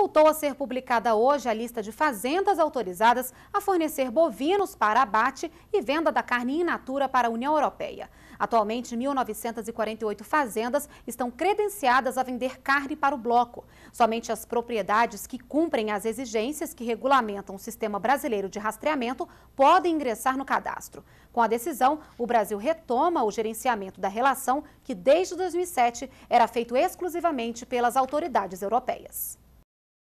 voltou a ser publicada hoje a lista de fazendas autorizadas a fornecer bovinos para abate e venda da carne in natura para a União Europeia. Atualmente, 1.948 fazendas estão credenciadas a vender carne para o bloco. Somente as propriedades que cumprem as exigências que regulamentam o sistema brasileiro de rastreamento podem ingressar no cadastro. Com a decisão, o Brasil retoma o gerenciamento da relação que, desde 2007, era feito exclusivamente pelas autoridades europeias.